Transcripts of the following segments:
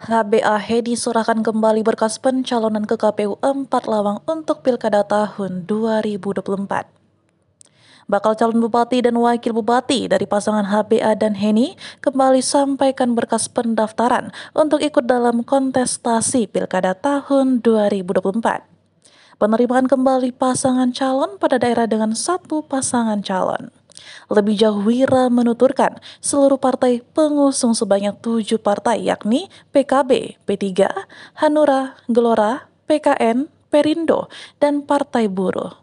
HBAH diserahkan kembali berkas pencalonan ke KPU 4 Lawang untuk Pilkada tahun 2024. Bakal calon bupati dan wakil bupati dari pasangan HBA dan Heni kembali sampaikan berkas pendaftaran untuk ikut dalam kontestasi Pilkada tahun 2024. Penerimaan kembali pasangan calon pada daerah dengan satu pasangan calon. Lebih jauh Wira menuturkan, seluruh partai pengusung sebanyak tujuh partai yakni PKB, P3, Hanura, Gelora, PKN, Perindo, dan Partai Buruh.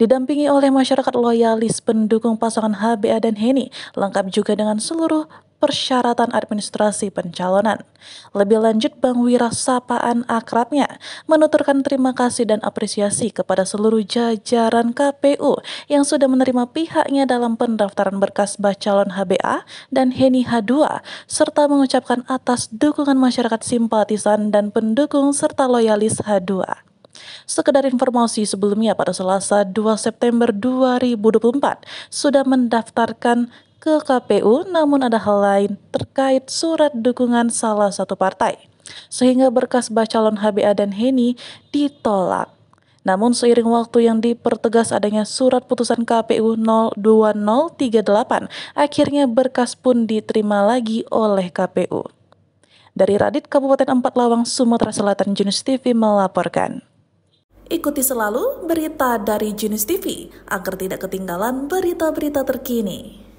Didampingi oleh masyarakat loyalis pendukung pasangan HBA dan Heni, lengkap juga dengan seluruh persyaratan administrasi pencalonan. Lebih lanjut, Bang Wira Sapaan akrabnya menuturkan terima kasih dan apresiasi kepada seluruh jajaran KPU yang sudah menerima pihaknya dalam pendaftaran berkas bacalon HBA dan Heni H2, serta mengucapkan atas dukungan masyarakat simpatisan dan pendukung serta loyalis H2. Sekedar informasi sebelumnya pada Selasa 2 September 2024 sudah mendaftarkan ke KPU namun ada hal lain terkait surat dukungan salah satu partai. Sehingga berkas bacalon HBA dan Heni ditolak. Namun seiring waktu yang dipertegas adanya surat putusan KPU 02038, akhirnya berkas pun diterima lagi oleh KPU. Dari Radit Kabupaten Empat Lawang, Sumatera Selatan, Junis TV melaporkan. Ikuti selalu berita dari Junis TV agar tidak ketinggalan berita-berita terkini.